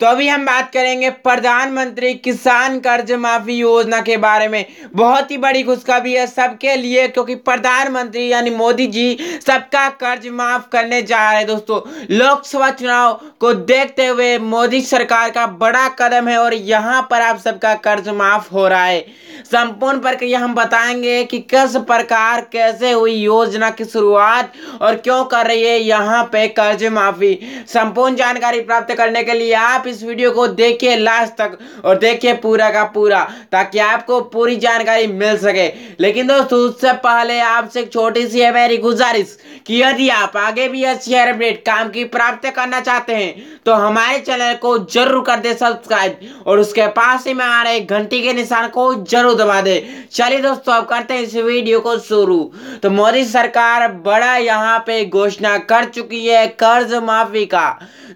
तो अभी हम बात करेंगे प्रधानमंत्री किसान कर्ज माफी योजना के बारे में बहुत ही बड़ी खुशखबरी है सबके लिए क्योंकि प्रधानमंत्री यानी मोदी जी सबका कर्ज माफ करने जा रहे हैं दोस्तों लोकसभा चुनाव को देखते हुए मोदी सरकार का बड़ा कदम है और यहाँ पर आप सबका कर्ज माफ हो रहा है संपूर्ण प्रक्रिया हम बताएंगे कि किस प्रकार कैसे हुई योजना की शुरुआत और क्यों कर रही है यहाँ पे कर्ज माफी संपूर्ण जानकारी प्राप्त करने के लिए आप इस वीडियो को देखिए लास्ट तक और देखिए पूरा का पूरा ताकि आपको पूरी जानकारी मिल सके लेकिन दोस्तों उससे पहले आपसे एक छोटी सी है मेरी गुजारिश कि यदि आप आगे भी अच्छी अपडेट काम की प्राप्त करना चाहते हैं तो हमारे चैनल को जरूर कर दे सब्सक्राइब और उसके पास ही में आ रहे घंटी के निशान को जरूर दबा दे चलिए दोस्तों अब करते हैं इस वीडियो को शुरू तो मोदी सरकार बड़ा यहाँ पे घोषणा कर चुकी है कर्ज माफी का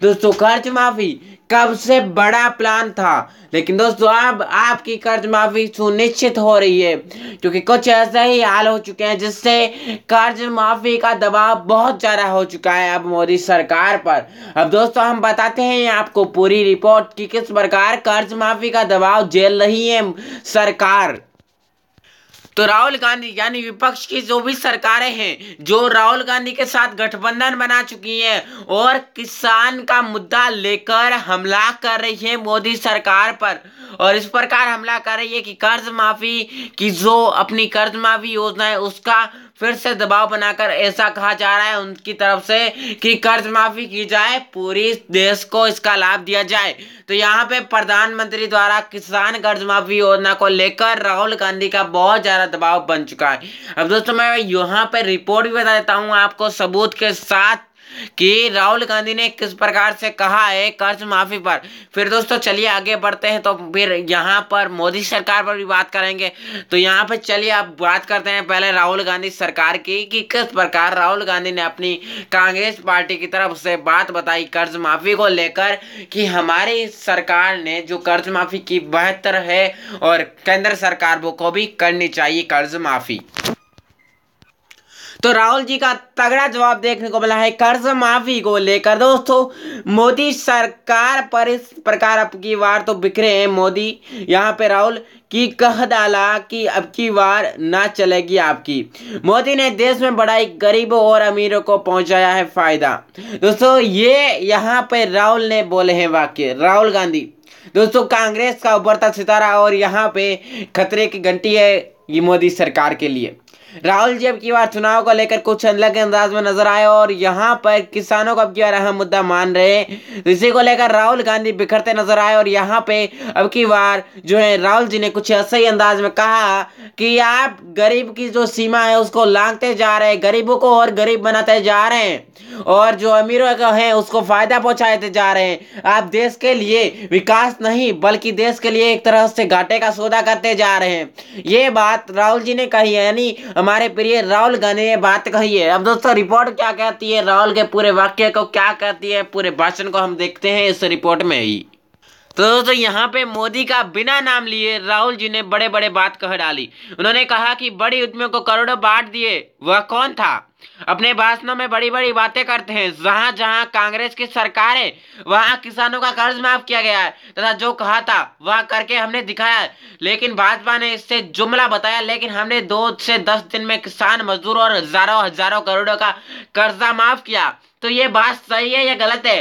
दोस्तों कर्ज माफी कब से बड़ा प्लान था लेकिन दोस्तों अब आपकी कर्ज माफी सुनिश्चित हो रही है क्योंकि कुछ ऐसे ही हाल हो चुके हैं जिससे कर्ज माफी का दबाव बहुत ज्यादा हो चुका है अब मोदी सरकार पर अब दोस्तों हम बताते हैं आपको पूरी रिपोर्ट कि किस प्रकार कर्ज माफी का दबाव झेल रही है सरकार तो राहुल गांधी यानी विपक्ष की जो भी सरकारें हैं जो राहुल गांधी के साथ गठबंधन बना चुकी हैं और किसान का मुद्दा लेकर हमला कर रही है मोदी सरकार पर और इस प्रकार हमला कर रही है कि कर्ज माफी की जो अपनी कर्ज माफी योजना है उसका फिर से दबाव बनाकर ऐसा कहा जा रहा है उनकी तरफ से कि कर्ज माफी की जाए पूरी देश को इसका लाभ दिया जाए तो यहाँ पे प्रधानमंत्री द्वारा किसान कर्ज माफी योजना को लेकर राहुल गांधी का बहुत ज्यादा दबाव बन चुका है अब दोस्तों मैं यहाँ पे रिपोर्ट भी बता देता हूँ आपको सबूत के साथ कि राहुल गांधी ने किस प्रकार से कहा है कर्ज माफी पर फिर दोस्तों चलिए आगे बढ़ते हैं तो फिर यहाँ पर मोदी सरकार पर भी बात करेंगे तो यहाँ पर चलिए आप बात करते हैं पहले राहुल गांधी सरकार की कि किस प्रकार राहुल गांधी ने अपनी कांग्रेस पार्टी की तरफ से बात बताई कर्ज माफी को लेकर कि हमारी सरकार ने जो कर्ज माफी की बेहतर है और केंद्र सरकार को भी करनी चाहिए कर्ज माफी तो राहुल जी का तगड़ा जवाब देखने को मिला है कर्ज माफी को लेकर दोस्तों मोदी सरकार पर इस प्रकार अब की बार तो बिखरे हैं मोदी यहाँ पे राहुल की कह डाला कि अब की बार ना चलेगी आपकी मोदी ने देश में बढ़ाई गरीबों और अमीरों को पहुंचाया है फायदा दोस्तों ये यहाँ पे राहुल ने बोले हैं वाक्य राहुल गांधी दोस्तों कांग्रेस का उभरता सितारा और यहाँ पे खतरे की घंटी है ये मोदी सरकार के लिए राहुल जी अब की बार चुनाव को लेकर कुछ अलग अंदाज में नजर आए और यहाँ पर किसानों को अब की बार अहम मुद्दा मान रहे इसी को लेकर राहुल गांधी बिखरते नजर आए और यहाँ पे अब की बार जो है राहुल जी ने कुछ ही अंदाज में कहा कि आप गरीब की जो सीमा है उसको लांगते जा रहे हैं गरीबों को और गरीब बनाते जा रहे हैं और जो अमीरों का है उसको फायदा पहुंचाते जा रहे हैं आप देश के लिए विकास नहीं बल्कि देश के लिए एक तरह से घाटे का सौदा करते जा रहे हैं ये बात राहुल जी ने कही यानी हमारे प्रिय राहुल गांधी ने बात कही है अब दोस्तों रिपोर्ट क्या कहती है राहुल के पूरे वाक्य को क्या कहती है पूरे भाषण को हम देखते हैं इस रिपोर्ट में ही तो दोस्तों यहाँ पे मोदी का बिना नाम लिए राहुल जी ने बड़े बड़े बात कह डाली उन्होंने कहा कि बड़ी उद्यमियों को करोड़ों बांट दिए वह कौन था अपने भाषणों में बड़ी बड़ी बातें करते हैं जहां जहां कांग्रेस की सरकार है वहां किसानों का कर्ज माफ किया गया है तथा जो कहा था वह करके हमने दिखाया लेकिन भाजपा ने इससे जुमला बताया लेकिन हमने दो से दस दिन में किसान मजदूर और हजारों हजारों करोड़ों का कर्जा माफ किया तो ये बात सही है या गलत है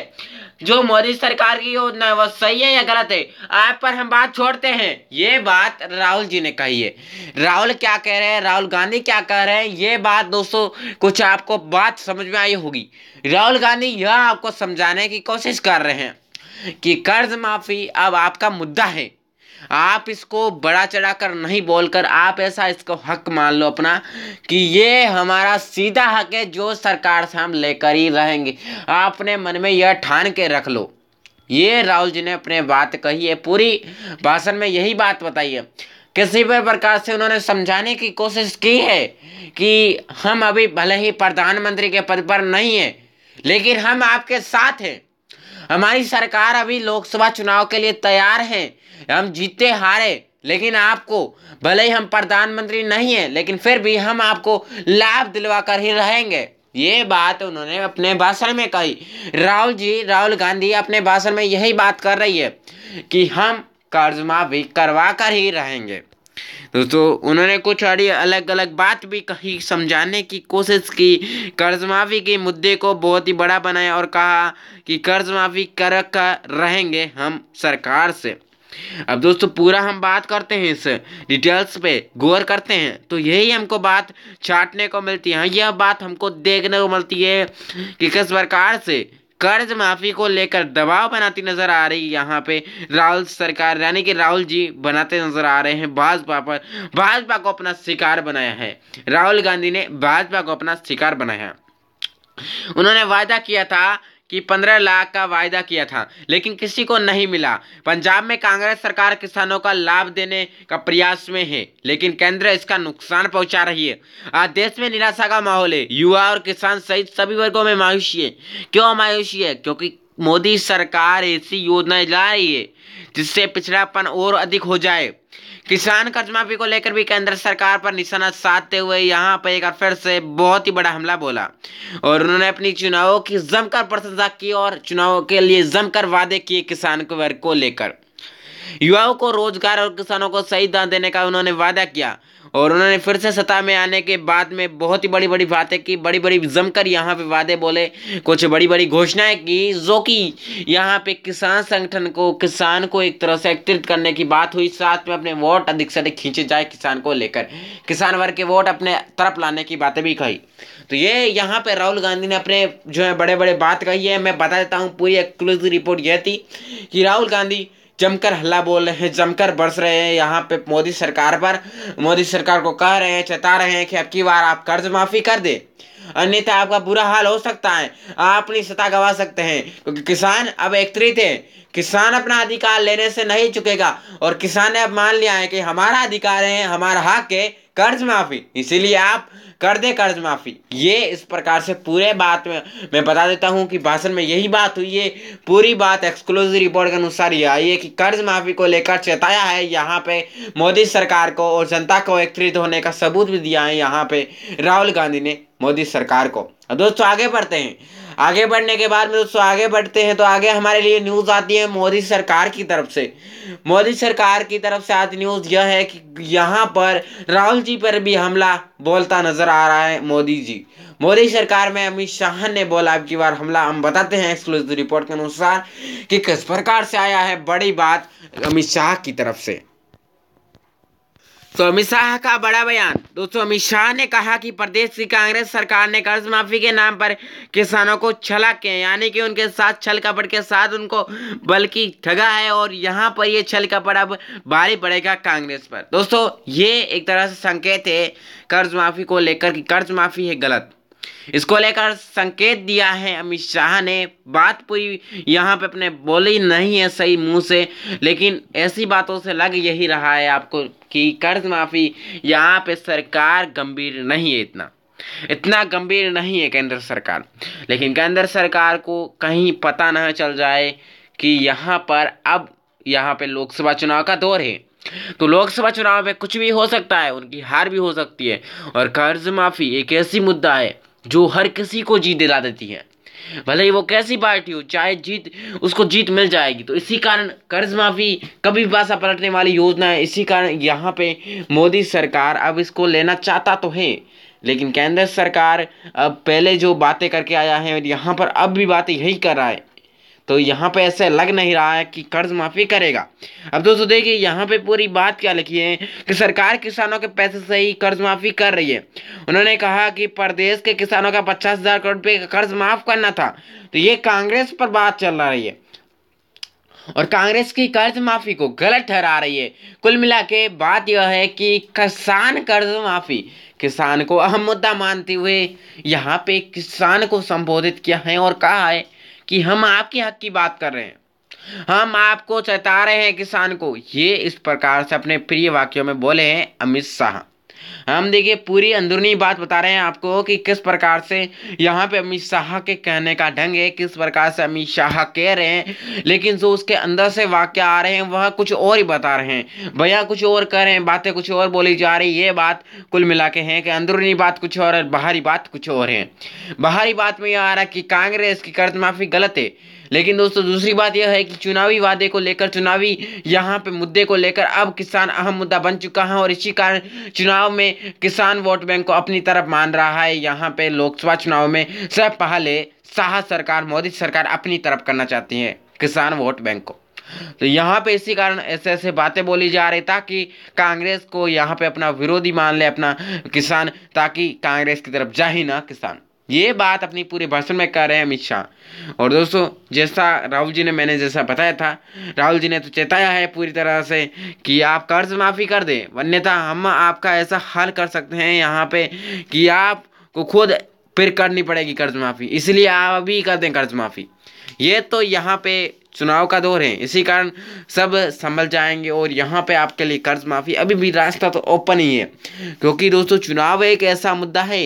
जो मोदी सरकार की योजना है वो सही है या गलत है आप पर हम बात छोड़ते हैं ये बात राहुल जी ने कही है राहुल क्या कह रहे हैं राहुल गांधी क्या कह रहे हैं ये बात दोस्तों कुछ आपको बात समझ में आई होगी राहुल गांधी यह आपको समझाने की कोशिश कर रहे हैं कि कर्ज माफी अब आपका मुद्दा है आप इसको बड़ा चढ़ा कर नहीं बोलकर आप ऐसा इसको हक मान लो अपना कि ये हमारा सीधा हक है जो सरकार से हम लेकर ही रहेंगे आपने मन में यह ठान के रख लो ये राहुल जी ने अपने बात कही है पूरी भाषण में यही बात बताई है किसी भी प्रकार से उन्होंने समझाने की कोशिश की है कि हम अभी भले ही प्रधानमंत्री के पद पर नहीं है लेकिन हम आपके साथ हैं हमारी सरकार अभी लोकसभा चुनाव के लिए तैयार है हम जीते हारे लेकिन आपको भले ही हम प्रधानमंत्री नहीं है लेकिन फिर भी हम आपको लाभ दिलवा कर ही रहेंगे ये बात उन्होंने अपने भाषण में कही राहुल जी राहुल गांधी अपने भाषण में यही बात कर रही है कि हम कर्ज माफी करवा कर ही रहेंगे दोस्तों उन्होंने कुछ और अलग अलग बात भी कही समझाने की कोशिश की कर्ज माफ़ी के मुद्दे को बहुत ही बड़ा बनाया और कहा कि कर्ज माफ़ी कर कर रहेंगे हम सरकार से अब दोस्तों पूरा हम बात करते हैं इस डिटेल्स पे गौर करते हैं तो यही हमको बात छाटने को मिलती है हाँ, यह बात हमको देखने को मिलती है कि किस प्रकार से कर्ज माफी को लेकर दबाव बनाती नजर आ रही यहाँ पे राहुल सरकार यानी कि राहुल जी बनाते नजर आ रहे हैं भाजपा पर भाजपा को अपना शिकार बनाया है राहुल गांधी ने भाजपा को अपना शिकार बनाया उन्होंने वादा किया था कि 15 लाख का वायदा किया था लेकिन किसी को नहीं मिला पंजाब में कांग्रेस सरकार किसानों का लाभ देने का प्रयास में है लेकिन केंद्र इसका नुकसान पहुंचा रही है आज देश में निराशा का माहौल है युवा और किसान सहित सभी वर्गों में मायूसी है क्यों मायूसी है क्योंकि मोदी सरकार ऐसी योजना ला रही है जिससे पिछड़ापन और अधिक हो जाए किसान कर्ज माफी को लेकर भी केंद्र सरकार पर निशाना साधते हुए यहाँ पर एक बार फिर से बहुत ही बड़ा हमला बोला और उन्होंने अपनी चुनावों की जमकर प्रशंसा की और चुनावों के लिए जमकर वादे किए किसान वर्ग को लेकर युवाओं को रोजगार और किसानों को सही दान देने का उन्होंने वादा किया और उन्होंने फिर से सत्ता में आने के बाद में बहुत ही बड़ी बड़ी बातें की बड़ी बड़ी जमकर यहाँ पे वादे बोले कुछ बड़ी बड़ी घोषणाएं की जो कि यहाँ पे किसान संगठन को किसान को एक तरह से एकत्रित करने की बात हुई साथ में अपने वोट अधिक से अधिक खींचे जाए किसान को लेकर किसान वर्ग के वोट अपने तरफ लाने की बातें भी कही तो ये यहाँ पे राहुल गांधी ने अपने जो है बड़े बड़े बात कही है मैं बता देता हूँ पूरी एक्सक्लूसिव रिपोर्ट यह थी कि राहुल गांधी जमकर हल्ला बोल रहे हैं जमकर बरस रहे हैं यहाँ पे मोदी सरकार पर मोदी सरकार को कह रहे हैं चेता रहे हैं कि अब की बार आप कर्ज माफ़ी कर दे अन्यथा आपका बुरा हाल हो सकता है आप अपनी सत्ता गवा सकते हैं क्योंकि किसान अब एकत्रित है किसान अपना अधिकार लेने से नहीं चुकेगा और किसान ने अब मान लिया है कि हमारा अधिकार है हमारा हक है कर्ज माफी इसीलिए आप कर दे कर्ज माफी ये इस प्रकार से पूरे बात में मैं बता देता हूँ कि भाषण में यही बात हुई है पूरी बात एक्सक्लूसिव रिपोर्ट के अनुसार ये आई है कि कर्ज माफी को लेकर चेताया है यहाँ पे मोदी सरकार को और जनता को एकत्रित होने का सबूत भी दिया है यहाँ पे राहुल गांधी ने मोदी सरकार को दोस्तों आगे बढ़ते हैं आगे बढ़ने के बाद में दोस्तों आगे बढ़ते हैं तो आगे हमारे लिए न्यूज़ आती है मोदी सरकार की तरफ से मोदी सरकार की तरफ से आज न्यूज़ यह है कि यहाँ पर राहुल जी पर भी हमला बोलता नजर आ रहा है मोदी जी मोदी सरकार में अमित शाह ने बोला अब की बार हमला हम बताते हैं एक्सक्लूसिव रिपोर्ट के अनुसार कि किस प्रकार से आया है बड़ी बात अमित शाह की तरफ से तो अमित शाह का बड़ा बयान दोस्तों तो अमित शाह ने कहा कि प्रदेश की कांग्रेस सरकार ने कर्ज माफी के नाम पर किसानों को छला के यानी कि उनके साथ छल कपट के साथ उनको बल्कि ठगा है और यहाँ पर ये छल कपट अब भारी पड़ेगा कांग्रेस पर दोस्तों ये एक तरह से संकेत है कर्ज माफी को लेकर कि कर्ज माफी है गलत इसको लेकर संकेत दिया है अमित शाह ने बात पूरी यहाँ पे अपने बोली नहीं है सही मुंह से लेकिन ऐसी बातों से लग यही रहा है आपको कि कर्ज माफ़ी यहाँ पे सरकार गंभीर नहीं है इतना इतना गंभीर नहीं है केंद्र सरकार लेकिन केंद्र सरकार को कहीं पता ना चल जाए कि यहाँ पर अब यहाँ पे लोकसभा चुनाव का दौर है तो लोकसभा चुनाव में कुछ भी हो सकता है उनकी हार भी हो सकती है और कर्ज माफ़ी एक ऐसी मुद्दा है जो हर किसी को जीत दिला देती है भले ही वो कैसी पार्टी हो चाहे जीत उसको जीत मिल जाएगी तो इसी कारण कर्ज माफी कभी पासा पलटने वाली योजना है इसी कारण यहाँ पे मोदी सरकार अब इसको लेना चाहता तो है लेकिन केंद्र सरकार अब पहले जो बातें करके आया है यहाँ पर अब भी बातें यही कर रहा है तो यहाँ पे ऐसे लग नहीं रहा है कि कर्ज माफ़ी करेगा अब दोस्तों देखिए यहाँ पे पूरी बात क्या लिखी है कि सरकार किसानों के पैसे से ही कर्ज माफ़ी कर रही है उन्होंने कहा कि प्रदेश के किसानों का पचास हज़ार करोड़ रुपये का कर्ज माफ़ करना था तो ये कांग्रेस पर बात चल रही है और कांग्रेस की कर्ज माफी को गलत ठहरा रही है कुल मिला के बात यह है कि किसान कर्ज माफी किसान को अहम मुद्दा मानते हुए यहाँ पे किसान को संबोधित किया है और कहा है कि हम आपके हक की बात कर रहे हैं हम आपको चेता रहे हैं किसान को ये इस प्रकार से अपने प्रिय वाक्यों में बोले हैं अमित शाह हम देखिए पूरी अंदरूनी बात बता रहे हैं आपको कि किस प्रकार से यहाँ पे अमित शाह के कहने का ढंग है किस प्रकार से अमित शाह कह रहे हैं लेकिन जो उसके अंदर से वाक्य आ रहे हैं वह कुछ और ही बता रहे हैं भैया कुछ और कह रहे हैं बातें कुछ और बोली जा रही ये बात कुल मिला के हैं कि अंदरूनी बात कुछ और बाहरी बात कुछ और है बाहरी बात में यह आ रहा है कि कांग्रेस की कर्ज माफी गलत है लेकिन दोस्तों दूसरी बात यह है कि चुनावी वादे को लेकर चुनावी यहाँ पे मुद्दे को लेकर अब किसान अहम मुद्दा बन चुका है और इसी कारण चुनाव में किसान वोट बैंक को अपनी तरफ मान रहा है यहाँ पे लोकसभा चुनाव में सब पहले शाह सरकार मोदी सरकार अपनी तरफ करना चाहती है किसान वोट बैंक को तो यहाँ पे इसी कारण ऐसे ऐसे बातें बोली जा रही ताकि कांग्रेस को यहाँ पे अपना विरोधी मान ले अपना किसान ताकि कांग्रेस की तरफ जा ही ना किसान ये बात अपनी पूरे भाषण में कह रहे हैं अमित शाह और दोस्तों जैसा राहुल जी ने मैंने जैसा बताया था राहुल जी ने तो चेताया है पूरी तरह से कि आप कर्ज माफ़ी कर दें वन्यता हम आपका ऐसा हल कर सकते हैं यहाँ पे कि आपको खुद फिर करनी पड़ेगी कर्ज माफ़ी इसलिए आप अभी कर दें कर्ज माफ़ी ये तो यहाँ पे चुनाव का दौर है इसी कारण सब संभल जाएंगे और यहाँ पे आपके लिए कर्ज माफ़ी अभी भी रास्ता तो ओपन ही है क्योंकि दोस्तों चुनाव एक ऐसा मुद्दा है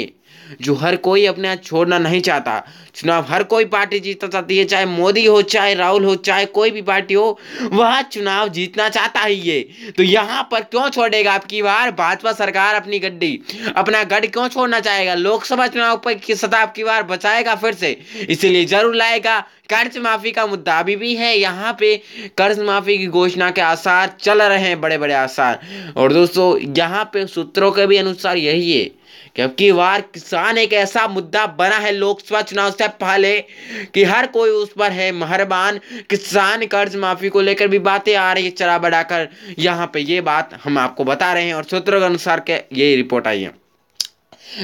जो हर कोई अपने हाथ छोड़ना नहीं चाहता चुनाव हर कोई पार्टी जीतना चाहती है चाहे मोदी हो चाहे राहुल हो चाहे कोई भी पार्टी हो वह चुनाव जीतना चाहता ही है तो यहाँ पर क्यों छोड़ेगा आपकी बार भाजपा सरकार अपनी गड्डी अपना गढ़ क्यों छोड़ना चाहेगा लोकसभा चुनाव पर सदा आपकी बार बचाएगा फिर से इसीलिए जरूर लाएगा कर्ज माफी का मुद्दा अभी भी है यहाँ पे कर्ज माफी की घोषणा के आसार चल रहे हैं बड़े बड़े आसार और दोस्तों यहाँ पे सूत्रों के भी अनुसार यही है क्योंकि वार किसान एक ऐसा मुद्दा बना है लोकसभा चुनाव से पहले कि हर कोई उस पर है मेहरबान किसान कर्ज माफी को लेकर भी बातें आ रही है चरा बढ़ाकर यहाँ पे ये बात हम आपको बता रहे हैं और सूत्रों के अनुसार के ये रिपोर्ट आई है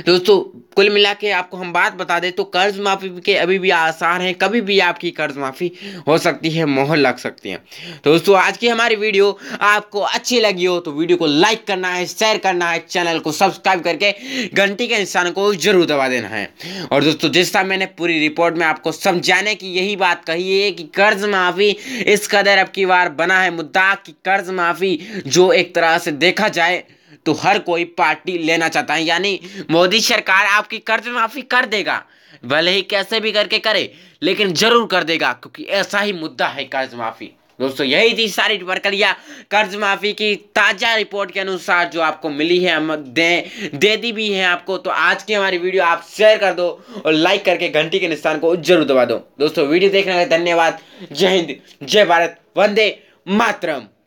दोस्तों कुल मिला के आपको हम बात बता दें तो कर्ज माफ़ी के अभी भी आसार हैं कभी भी आपकी कर्ज माफ़ी हो सकती है मोहर लग सकती है दोस्तों आज की हमारी वीडियो आपको अच्छी लगी हो तो वीडियो को लाइक करना है शेयर करना है चैनल को सब्सक्राइब करके घंटी के इंसान को जरूर दबा देना है और दोस्तों जिस तरह मैंने पूरी रिपोर्ट में आपको समझाने की यही बात कही है कि कर्ज माफ़ी इस कदर अब की बार बना है मुद्दा कि कर्ज माफ़ी जो एक तरह से देखा जाए तो हर कोई पार्टी लेना चाहता है यानी मोदी सरकार आपकी कर्ज माफ़ी कर देगा भले ही कैसे भी करके करे लेकिन जरूर कर देगा क्योंकि ऐसा ही मुद्दा है कर्ज माफ़ी दोस्तों यही थी सारी प्रक्रिया कर्ज माफी की ताजा रिपोर्ट के अनुसार जो आपको मिली है हम दे दे दी भी है आपको तो आज की हमारी वीडियो आप शेयर कर दो और लाइक करके घंटी के निशान को जरूर दबा दो दोस्तों वीडियो देखने का धन्यवाद जय हिंद जय भारत वंदे मातरम